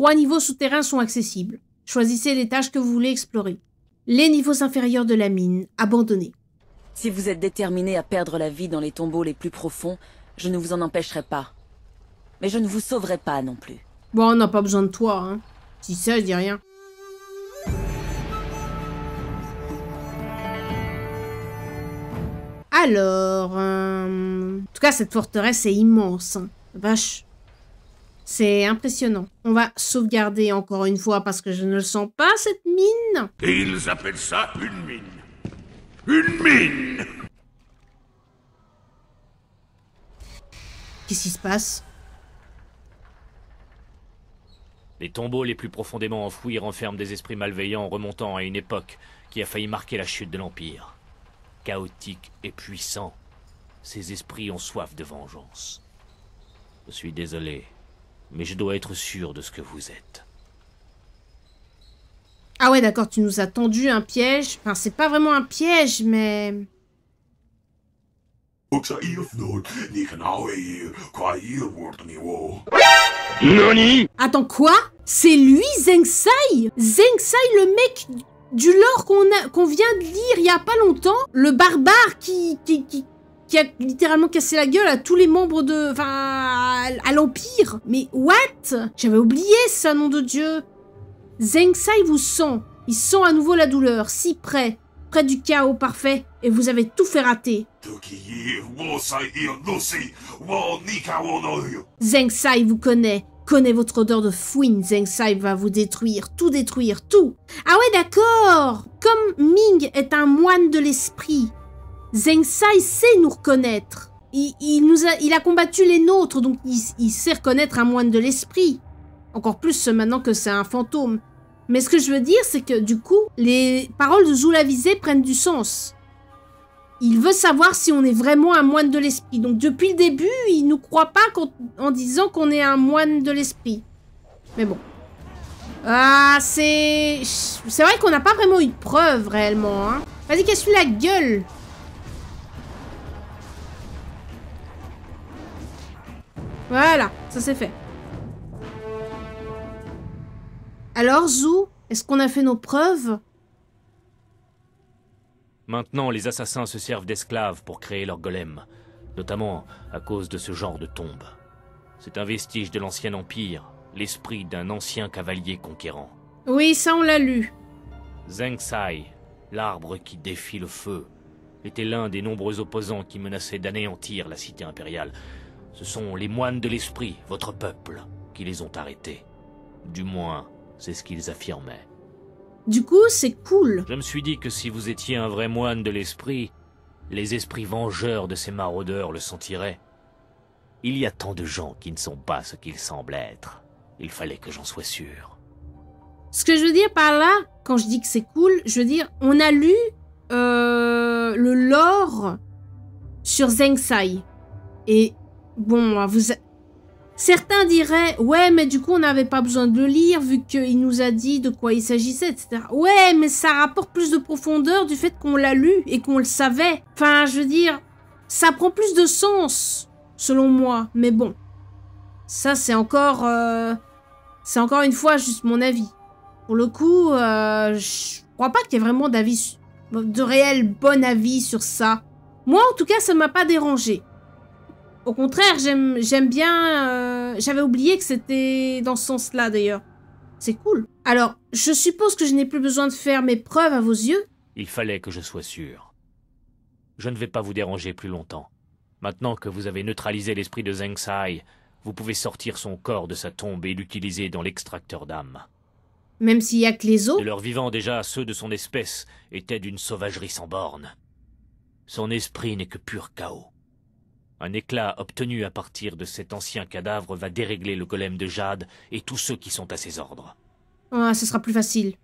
trois niveaux souterrains sont accessibles. Choisissez les tâches que vous voulez explorer. Les niveaux inférieurs de la mine, abandonnés. Si vous êtes déterminé à perdre la vie dans les tombeaux les plus profonds, je ne vous en empêcherai pas. Mais je ne vous sauverai pas non plus. Bon, on n'a pas besoin de toi, hein. Si ça, je dis rien. Alors... Euh, en tout cas, cette forteresse est immense. Hein. Vache. C'est impressionnant. On va sauvegarder encore une fois parce que je ne le sens pas cette mine. Et ils appellent ça une mine. Une mine Qu'est-ce qui se passe Les tombeaux les plus profondément enfouis renferment des esprits malveillants remontant à une époque qui a failli marquer la chute de l'Empire. Chaotique et puissant, ces esprits ont soif de vengeance. Je suis désolé, mais je dois être sûr de ce que vous êtes. Ah ouais, d'accord, tu nous as tendu un piège. Enfin, c'est pas vraiment un piège, mais... Attends, quoi C'est lui, Zeng Sai Zeng Sai, le mec du lore qu'on vient de lire il y a pas longtemps Le barbare qui, qui, qui, qui a littéralement cassé la gueule à tous les membres de... Enfin, à, l'Empire. Mais what J'avais oublié ça, nom de Dieu. Zeng Sai vous sent. Il sent à nouveau la douleur, si près. Près du chaos parfait. Et vous avez tout fait rater. Zeng Sai vous connaît. Connaît votre odeur de fouine. Zeng Sai va vous détruire. Tout détruire, tout. Ah ouais, d'accord Comme Ming est un moine de l'esprit, Zeng Sai sait nous reconnaître. Il, nous a, combattu les nôtres, donc il, sait reconnaître un moine de l'esprit. Encore plus maintenant que c'est un fantôme. Mais ce que je veux dire, c'est que du coup, les paroles de Zulavisé prennent du sens. Il veut savoir si on est vraiment un moine de l'esprit. Donc depuis le début, il nous croit pas en disant qu'on est un moine de l'esprit. Mais bon. Ah, c'est... C'est vrai qu'on n'a pas vraiment eu de preuve, réellement. Hein. Vas-y, casse-lui la gueule Voilà, ça c'est fait. Alors, Zou, est-ce qu'on a fait nos preuves Maintenant, les assassins se servent d'esclaves pour créer leurs golems, notamment à cause de ce genre de tombe. C'est un vestige de l'ancien empire, l'esprit d'un ancien cavalier conquérant. Oui, ça on l'a lu. Zheng Sai, l'arbre qui défie le feu, était l'un des nombreux opposants qui menaçaient d'anéantir la cité impériale. Ce sont les moines de l'esprit, votre peuple, qui les ont arrêtés. Du moins, c'est ce qu'ils affirmaient. Du coup, c'est cool. Je me suis dit que si vous étiez un vrai moine de l'esprit, les esprits vengeurs de ces maraudeurs le sentiraient. Il y a tant de gens qui ne sont pas ce qu'ils semblent être. Il fallait que j'en sois sûr. Ce que je veux dire par là, quand je dis que c'est cool, je veux dire, on a lu euh, le lore sur Zeng Sai. Et Bon, vous... Certains diraient, ouais, mais du coup, on n'avait pas besoin de le lire vu qu'il nous a dit de quoi il s'agissait, etc. Ouais, mais ça rapporte plus de profondeur du fait qu'on l'a lu et qu'on le savait. Enfin, je veux dire, ça prend plus de sens, selon moi. Mais bon, ça, c'est encore... Euh, c'est encore une fois juste mon avis. Pour le coup, euh, je crois pas qu'il y ait vraiment d'avis... De réel bon avis sur ça. Moi, en tout cas, ça m'a pas dérangé. Au contraire, j'aime bien... Euh, j'avais oublié que c'était dans ce sens-là, d'ailleurs. C'est cool. Alors, je suppose que je n'ai plus besoin de faire mes preuves à vos yeux Il fallait que je sois sûr. Je ne vais pas vous déranger plus longtemps. Maintenant que vous avez neutralisé l'esprit de Zheng Sai, vous pouvez sortir son corps de sa tombe et l'utiliser dans l'extracteur d'âme. Même s'il n'y a que les os De leur vivant déjà, ceux de son espèce étaient d'une sauvagerie sans borne. Son esprit n'est que pur chaos. Un éclat obtenu à partir de cet ancien cadavre va dérégler le golem de Jade et tous ceux qui sont à ses ordres. Ah, ce sera plus facile.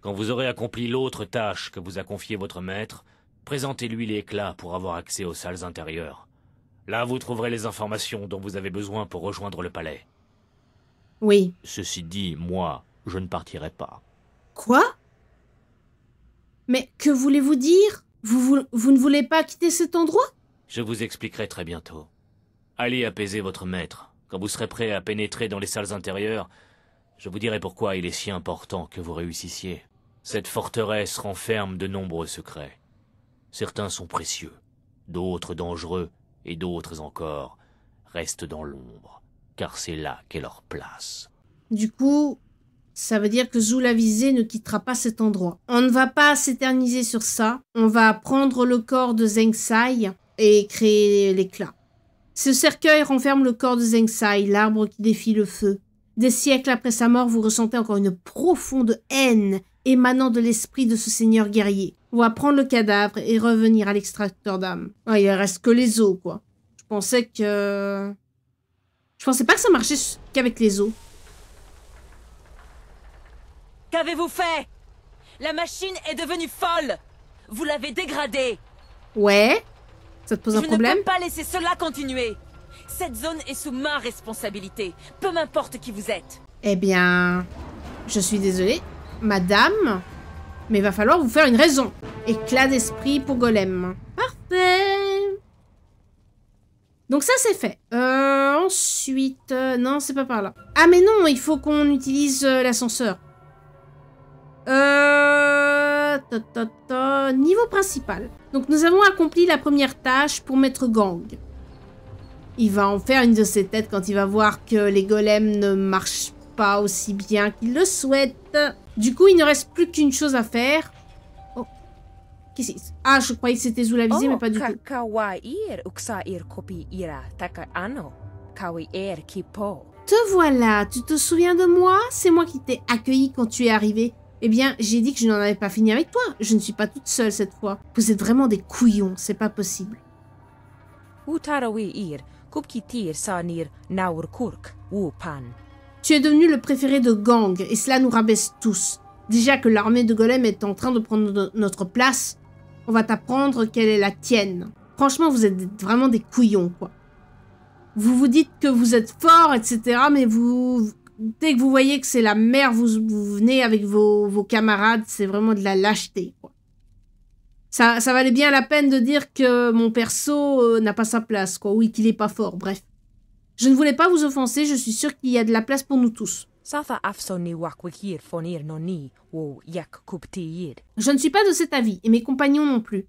Quand vous aurez accompli l'autre tâche que vous a confiée votre maître, présentez-lui l'éclat pour avoir accès aux salles intérieures. Là, vous trouverez les informations dont vous avez besoin pour rejoindre le palais. Oui. Ceci dit, moi, je ne partirai pas. Quoi Mais que voulez-vous dire vous, vous, vous ne voulez pas quitter cet endroit je vous expliquerai très bientôt. Allez apaiser votre maître. Quand vous serez prêt à pénétrer dans les salles intérieures, je vous dirai pourquoi il est si important que vous réussissiez. Cette forteresse renferme de nombreux secrets. Certains sont précieux, d'autres dangereux, et d'autres encore restent dans l'ombre, car c'est là qu'est leur place. Du coup, ça veut dire que Zoula Visé ne quittera pas cet endroit. On ne va pas s'éterniser sur ça. On va prendre le corps de Zeng Sai et créer l'éclat. Ce cercueil renferme le corps de Sai, l'arbre qui défie le feu. Des siècles après sa mort, vous ressentez encore une profonde haine émanant de l'esprit de ce seigneur guerrier. On va prendre le cadavre et revenir à l'extracteur d'âme. Ah, il reste que les os, quoi. Je pensais que... Je pensais pas que ça marchait qu'avec les os. Qu'avez-vous fait La machine est devenue folle Vous l'avez dégradée Ouais ça te pose problème ne peux pas laisser cela continuer. Cette zone est sous ma responsabilité, peu m'importe qui vous êtes. Eh bien, je suis désolée, madame, mais il va falloir vous faire une raison. Éclat d'esprit pour golem. Parfait Donc ça, c'est fait. Euh, ensuite... Euh, non, c'est pas par là. Ah mais non, il faut qu'on utilise euh, l'ascenseur. Euh niveau principal. Donc nous avons accompli la première tâche pour Maître Gang. Il va en faire une de ses têtes quand il va voir que les golems ne marchent pas aussi bien qu'il le souhaite. Du coup, il ne reste plus qu'une chose à faire. Oh. Ah, je croyais que c'était oh, mais pas du tout. Te voilà, tu te souviens de moi C'est moi qui t'ai accueilli quand tu es arrivé. Eh bien, j'ai dit que je n'en avais pas fini avec toi. Je ne suis pas toute seule cette fois. Vous êtes vraiment des couillons, c'est pas possible. Tu es devenu le préféré de Gang, et cela nous rabaisse tous. Déjà que l'armée de Golem est en train de prendre notre place, on va t'apprendre quelle est la tienne. Franchement, vous êtes vraiment des couillons, quoi. Vous vous dites que vous êtes fort, etc., mais vous dès que vous voyez que c'est la mer, vous, venez avec vos, vos camarades, c'est vraiment de la lâcheté. Ça, ça valait bien la peine de dire que mon perso euh, n'a pas sa place, quoi, oui, qu'il est pas fort, bref. Je ne voulais pas vous offenser, je suis sûr qu'il y a de la place pour nous tous. Je ne suis pas de cet avis, et mes compagnons non plus.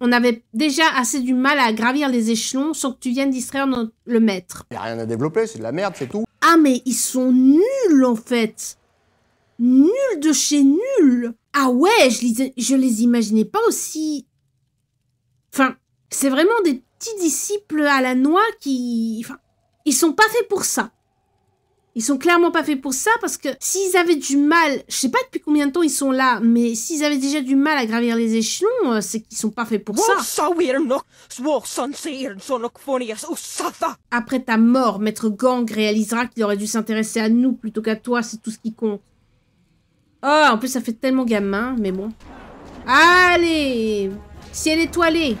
On avait déjà assez du mal à gravir les échelons sans que tu viennes distraire le maître. Il n'y a rien à développer, c'est de la merde, c'est tout. Ah mais ils sont nuls en fait. Nuls de chez nuls. Ah ouais, je les, je les imaginais pas aussi... Enfin, c'est vraiment des petits disciples à la noix qui... Enfin, ils sont pas faits pour ça. Ils sont clairement pas faits pour ça parce que s'ils avaient du mal, je sais pas depuis combien de temps ils sont là, mais s'ils avaient déjà du mal à gravir les échelons, euh, c'est qu'ils sont pas faits pour ça. Après ta mort, Maître Gang réalisera qu'il aurait dû s'intéresser à nous plutôt qu'à toi, c'est tout ce qui compte. Oh, en plus ça fait tellement gamin, mais bon. Allez Ciel étoilé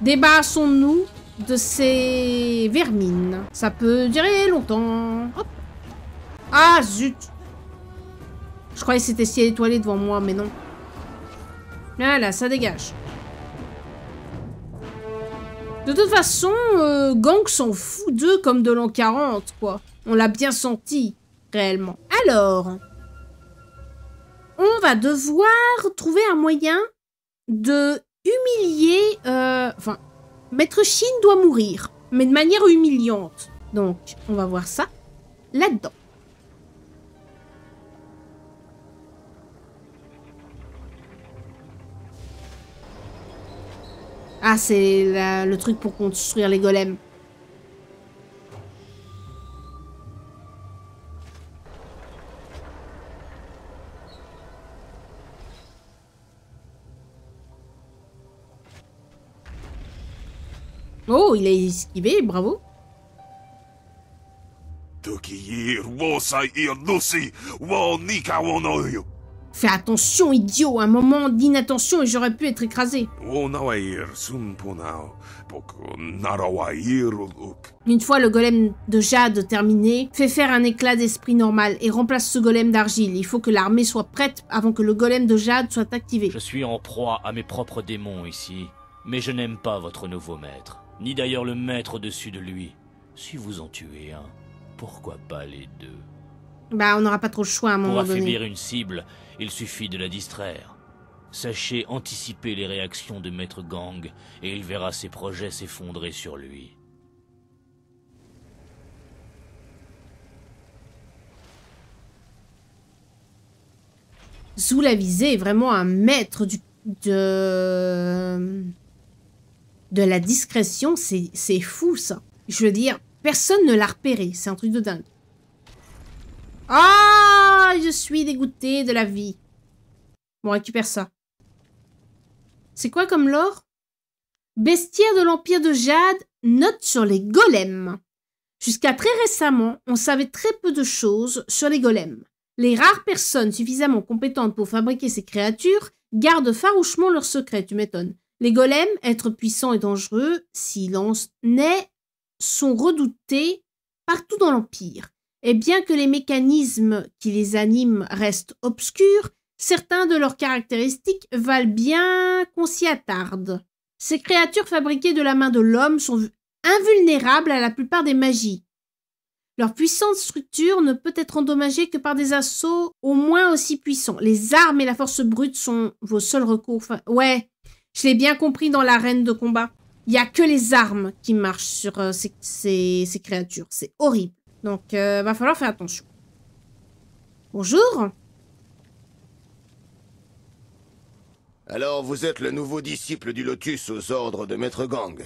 Débarrassons-nous de ces vermines. Ça peut durer longtemps. Hop. Ah, zut Je croyais que c'était ciel étoilé devant moi, mais non. Là, ça dégage. De toute façon, euh, Gang s'en fout d'eux comme de l'an 40, quoi. On l'a bien senti, réellement. Alors, on va devoir trouver un moyen de humilier... Euh, enfin, Maître Shin doit mourir, mais de manière humiliante. Donc, on va voir ça là-dedans. Ah, c'est le truc pour construire les golems. Oh, il a esquivé, bravo. Fais attention, idiot. Un moment d'inattention et j'aurais pu être écrasé. Une fois le golem de jade terminé, fais faire un éclat d'esprit normal et remplace ce golem d'argile. Il faut que l'armée soit prête avant que le golem de jade soit activé. Je suis en proie à mes propres démons ici, mais je n'aime pas votre nouveau maître ni d'ailleurs le maître au-dessus de lui. Si vous en tuez un, pourquoi pas les deux Bah, on n'aura pas trop le choix à un Pour affaiblir une cible, il suffit de la distraire. Sachez anticiper les réactions de Maître Gang, et il verra ses projets s'effondrer sur lui. Zoula la visée est vraiment un maître du... de de la discrétion, c'est fou ça. Je veux dire, personne ne l'a repéré, c'est un truc de dingue. Ah, je suis dégoûté de la vie. Bon, récupère ça. C'est quoi comme l'or Bestiaire de l'Empire de Jade, note sur les golems. Jusqu'à très récemment, on savait très peu de choses sur les golems. Les rares personnes suffisamment compétentes pour fabriquer ces créatures gardent farouchement leurs secret, tu m'étonnes. Les golems, êtres puissants et dangereux, silence, naît, sont redoutés partout dans l'Empire. Et bien que les mécanismes qui les animent restent obscurs, certains de leurs caractéristiques valent bien qu'on s'y attarde. Ces créatures fabriquées de la main de l'homme sont invulnérables à la plupart des magies. Leur puissante structure ne peut être endommagée que par des assauts au moins aussi puissants. Les armes et la force brute sont vos seuls recours. ouais, je l'ai bien compris dans l'arène de combat. Il n'y a que les armes qui marchent sur euh, ces, créatures. C'est horrible. Donc, euh, va falloir faire attention. Bonjour. Alors, vous êtes le nouveau disciple du Lotus aux ordres de Maître Gang.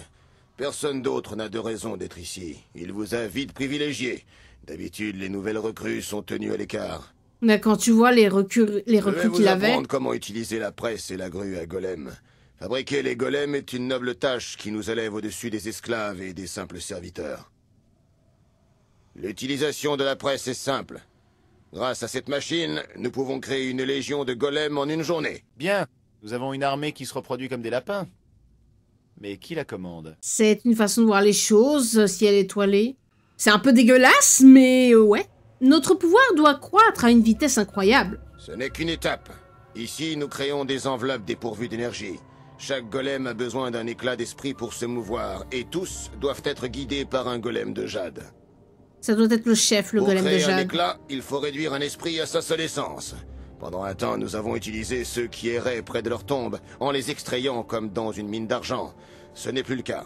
Personne d'autre n'a de raison d'être ici. Il vous a vite privilégié. D'habitude, les nouvelles recrues sont tenues à l'écart. Mais quand tu vois les, recrues, les recrues qu'il avait... Je vais vous apprendre comment utiliser la presse et la grue à Golem. Fabriquer les golems est une noble tâche qui nous élève au-dessus des esclaves et des simples serviteurs. L'utilisation de la presse est simple. Grâce à cette machine, nous pouvons créer une légion de golems en une journée. Bien, nous avons une armée qui se reproduit comme des lapins. Mais qui la commande C'est une façon de voir les choses, si elle est C'est un peu dégueulasse, mais euh, ouais. Notre pouvoir doit croître à une vitesse incroyable. Ce n'est qu'une étape. Ici, nous créons des enveloppes dépourvues d'énergie. Chaque golem a besoin d'un éclat d'esprit pour se mouvoir, et tous doivent être guidés par un golem de jade. Ça doit être le chef, le golem de jade. un éclat, il faut réduire un esprit à sa seule essence. Pendant un temps, nous avons utilisé ceux qui erraient près de leur tombe, en les extrayant comme dans une mine d'argent. Ce n'est plus le cas.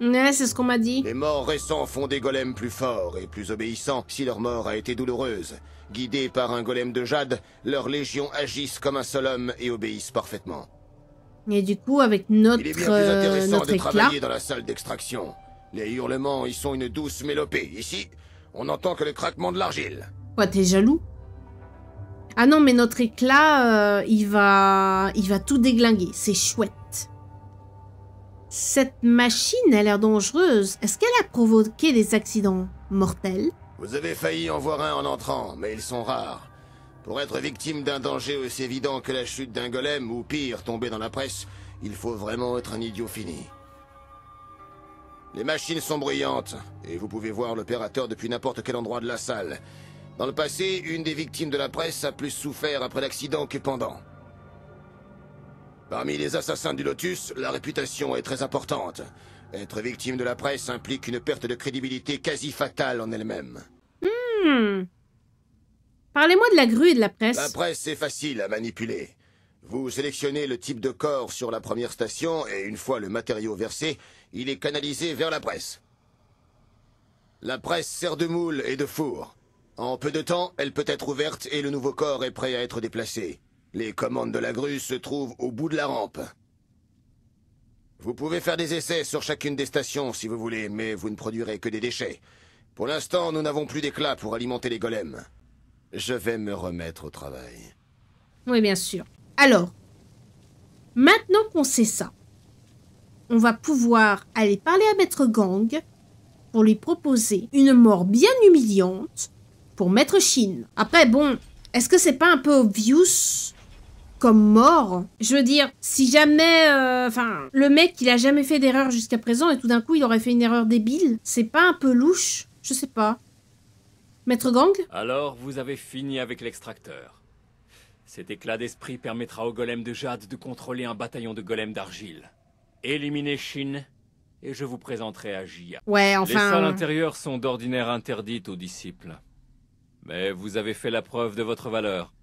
Ouais, c'est ce qu'on m'a dit. Les morts récents font des golems plus forts et plus obéissants si leur mort a été douloureuse. Guidés par un golem de jade, leurs légions agissent comme un seul homme et obéissent parfaitement. Et du coup, avec notre, Il est bien plus euh, intéressant de travailler dans la salle d'extraction. Les hurlements y sont une douce mélopée. Ici, on n'entend que le craquement de l'argile. Quoi, t'es jaloux Ah non, mais notre éclat, euh, il va il va tout déglinguer. C'est chouette. Cette machine a l'air dangereuse. Est-ce qu'elle a provoqué des accidents mortels Vous avez failli en voir un en entrant, mais ils sont rares. Pour être victime d'un danger aussi évident que la chute d'un golem, ou pire, tomber dans la presse, il faut vraiment être un idiot fini. Les machines sont bruyantes, et vous pouvez voir l'opérateur depuis n'importe quel endroit de la salle. Dans le passé, une des victimes de la presse a plus souffert après l'accident que pendant. Parmi les assassins du Lotus, la réputation est très importante. Être victime de la presse implique une perte de crédibilité quasi fatale en elle-même. Hmm. Parlez-moi de la grue et de la presse. La presse, est facile à manipuler. Vous sélectionnez le type de corps sur la première station et une fois le matériau versé, il est canalisé vers la presse. La presse sert de moule et de four. En peu de temps, elle peut être ouverte et le nouveau corps est prêt à être déplacé. Les commandes de la grue se trouvent au bout de la rampe. Vous pouvez faire des essais sur chacune des stations si vous voulez, mais vous ne produirez que des déchets. Pour l'instant, nous n'avons plus d'éclats pour alimenter les golems. Je vais me remettre au travail. Oui, bien sûr. Alors, maintenant qu'on sait ça, on va pouvoir aller parler à Maître Gang pour lui proposer une mort bien humiliante pour Maître Shin. Après, bon, est-ce que c'est pas un peu obvious comme mort Je veux dire, si jamais... Euh, enfin, le mec, il a jamais fait d'erreur jusqu'à présent et tout d'un coup, il aurait fait une erreur débile, c'est pas un peu louche Je sais pas. Maître Gang Alors, vous avez fini avec l'extracteur. Cet éclat d'esprit permettra au golem de jade de contrôler un bataillon de golems d'argile. Éliminez Shin, et je vous présenterai à Jia. Ouais, enfin... Les salles intérieures sont d'ordinaire interdites aux disciples. Mais vous avez fait la preuve de votre valeur.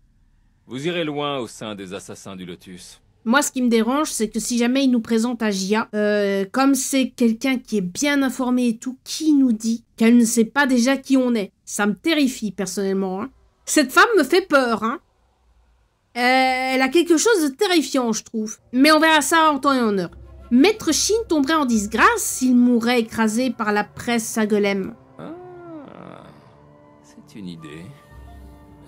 Vous irez loin au sein des assassins du Lotus. Moi, ce qui me dérange, c'est que si jamais il nous présente Agia, euh, comme c'est quelqu'un qui est bien informé et tout, qui nous dit qu'elle ne sait pas déjà qui on est Ça me terrifie, personnellement. Hein. Cette femme me fait peur, hein. Euh, elle a quelque chose de terrifiant, je trouve. Mais on verra ça en temps et en heure. Maître Shin tomberait en disgrâce s'il mourait écrasé par la presse à Golem. Ah, c'est une idée.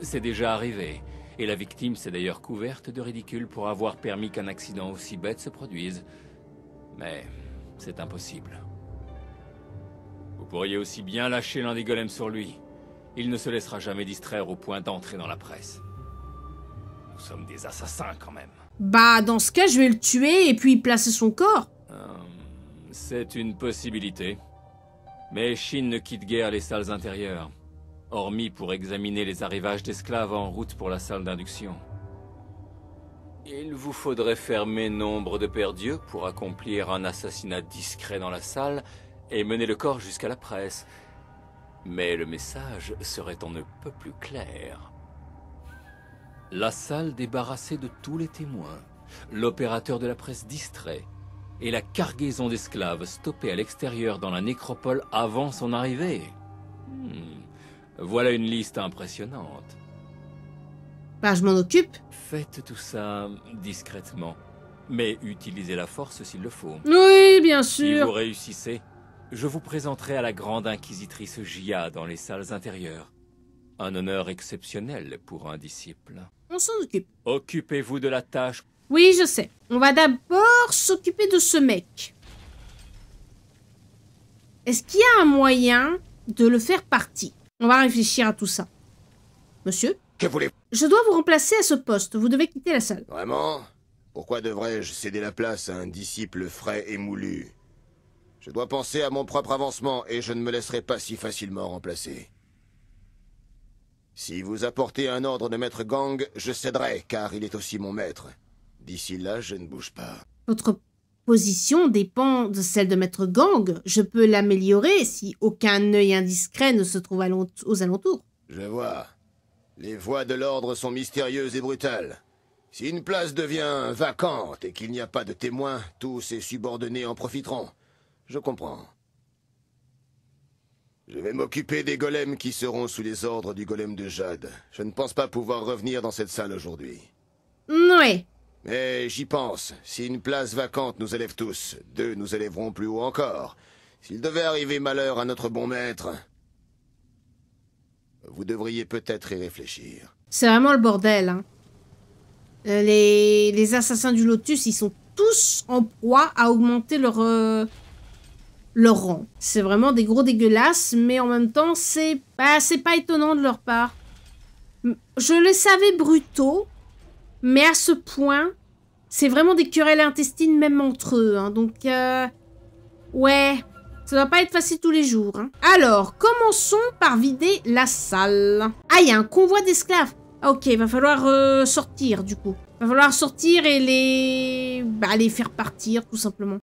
C'est déjà arrivé. Et la victime s'est d'ailleurs couverte de ridicule pour avoir permis qu'un accident aussi bête se produise. Mais c'est impossible. Vous pourriez aussi bien lâcher l'un des golems sur lui. Il ne se laissera jamais distraire au point d'entrer dans la presse. Nous sommes des assassins quand même. Bah, dans ce cas, je vais le tuer et puis placer son corps. Euh, c'est une possibilité. Mais Shin ne quitte guère les salles intérieures hormis pour examiner les arrivages d'esclaves en route pour la salle d'induction. Il vous faudrait fermer nombre de perdus pour accomplir un assassinat discret dans la salle et mener le corps jusqu'à la presse. Mais le message serait en ne peut plus clair. La salle débarrassée de tous les témoins, l'opérateur de la presse distrait, et la cargaison d'esclaves stoppée à l'extérieur dans la nécropole avant son arrivée. Hmm. Voilà une liste impressionnante. Bah, je m'en occupe. Faites tout ça discrètement, mais utilisez la force s'il le faut. Oui, bien sûr. Si vous réussissez, je vous présenterai à la grande inquisitrice Jia dans les salles intérieures. Un honneur exceptionnel pour un disciple. On s'en occupe. Occupez-vous de la tâche. Oui, je sais. On va d'abord s'occuper de ce mec. Est-ce qu'il y a un moyen de le faire partie on va réfléchir à tout ça. Monsieur Que voulez-vous Je dois vous remplacer à ce poste. Vous devez quitter la salle. Vraiment Pourquoi devrais-je céder la place à un disciple frais et moulu Je dois penser à mon propre avancement et je ne me laisserai pas si facilement remplacer. Si vous apportez un ordre de maître Gang, je céderai, car il est aussi mon maître. D'ici là, je ne bouge pas. Votre position dépend de celle de maître Gang. Je peux l'améliorer si aucun œil indiscret ne se trouve aux alentours. Je vois. Les voies de l'ordre sont mystérieuses et brutales. Si une place devient vacante et qu'il n'y a pas de témoins, tous ses subordonnés en profiteront. Je comprends. Je vais m'occuper des golems qui seront sous les ordres du golem de Jade. Je ne pense pas pouvoir revenir dans cette salle aujourd'hui. Oui, mais eh, j'y pense. Si une place vacante nous élève tous, deux nous élèveront plus haut encore. S'il devait arriver malheur à notre bon maître, vous devriez peut-être y réfléchir. C'est vraiment le bordel. Hein. Euh, les... assassins du Lotus, ils sont tous en proie à augmenter leur, euh, leur rang. C'est vraiment des gros dégueulasses, mais en même temps, c'est c'est pas étonnant de leur part. Je le savais brutaux, mais à ce point, c'est vraiment des querelles intestines même entre eux. Hein. Donc, euh, ouais, ça va pas être facile tous les jours. Hein. Alors, commençons par vider la salle. Ah, il y a un convoi d'esclaves. Ok, ah, ok, va falloir euh, sortir du coup. Va falloir sortir et les... Bah, les faire partir, tout simplement.